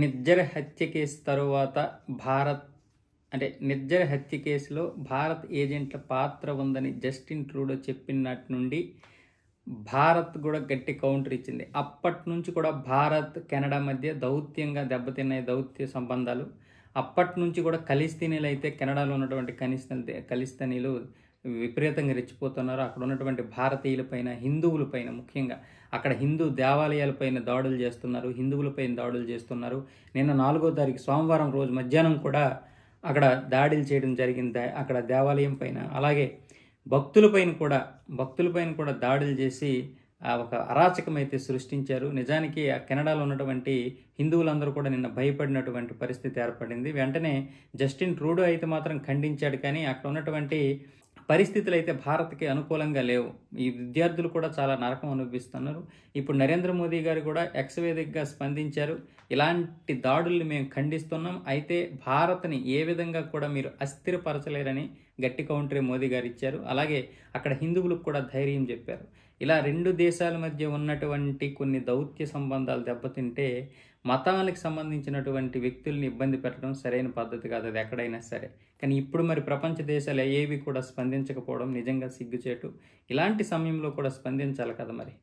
నిర్జర హత్య కేసు తరువాత భారత్ అంటే నిర్జర హత్య కేసులో భారత్ ఏజెంట్ల పాత్ర ఉందని జస్టిన్ ట్రూడో చెప్పినటి నుండి భారత్ కూడా గట్టి కౌంటర్ ఇచ్చింది అప్పటి నుంచి కూడా భారత్ కెనడా మధ్య దౌత్యంగా దెబ్బతిన్న దౌత్య సంబంధాలు అప్పటి నుంచి కూడా కలిస్తీనీలు అయితే కెనడాలో ఉన్నటువంటి కలిస్తీనీలు విపరీతంగా రెచ్చిపోతున్నారో అక్కడ ఉన్నటువంటి భారతీయులపైన హిందువులపైన ముఖ్యంగా అక్కడ హిందూ దేవాలయాలపైన దాడులు చేస్తున్నారు హిందువులపైన దాడులు చేస్తున్నారు నిన్న నాలుగో తారీఖు సోమవారం రోజు మధ్యాహ్నం కూడా అక్కడ దాడులు చేయడం జరిగింది అక్కడ దేవాలయం పైన అలాగే భక్తులపైన కూడా భక్తులపైన కూడా దాడులు చేసి ఒక అరాచకమైతే సృష్టించారు నిజానికి ఆ కెనడాలో ఉన్నటువంటి హిందువులందరూ కూడా నిన్న భయపడినటువంటి పరిస్థితి ఏర్పడింది వెంటనే జస్టిన్ ట్రూడో అయితే మాత్రం ఖండించాడు కానీ అక్కడ ఉన్నటువంటి పరిస్థితులు అయితే భారత్కి అనుకూలంగా లేవు ఈ విద్యార్థులు కూడా చాలా నరకం అనుభవిస్తున్నారు ఇప్పుడు నరేంద్ర మోదీ గారు కూడా ఎక్స్వేదిక్గా స్పందించారు ఇలాంటి దాడుల్ని మేము ఖండిస్తున్నాం అయితే భారత్ని ఏ విధంగా కూడా మీరు అస్థిరపరచలేరని గట్టి కౌంటరే మోదీ గారు ఇచ్చారు అలాగే అక్కడ హిందువులకు కూడా ధైర్యం చెప్పారు ఇలా రెండు దేశాల మధ్య ఉన్నటువంటి కొన్ని దౌత్య సంబంధాలు దెబ్బతింటే మతానికి సంబంధించినటువంటి వ్యక్తుల్ని ఇబ్బంది పెట్టడం సరైన పద్ధతి కాదు అది ఎక్కడైనా సరే కానీ ఇప్పుడు మరి ప్రపంచ దేశాలు ఏవి కూడా స్పందించకపోవడం నిజంగా సిగ్గుచేటు ఇలాంటి సమయంలో కూడా స్పందించాలి కదా మరి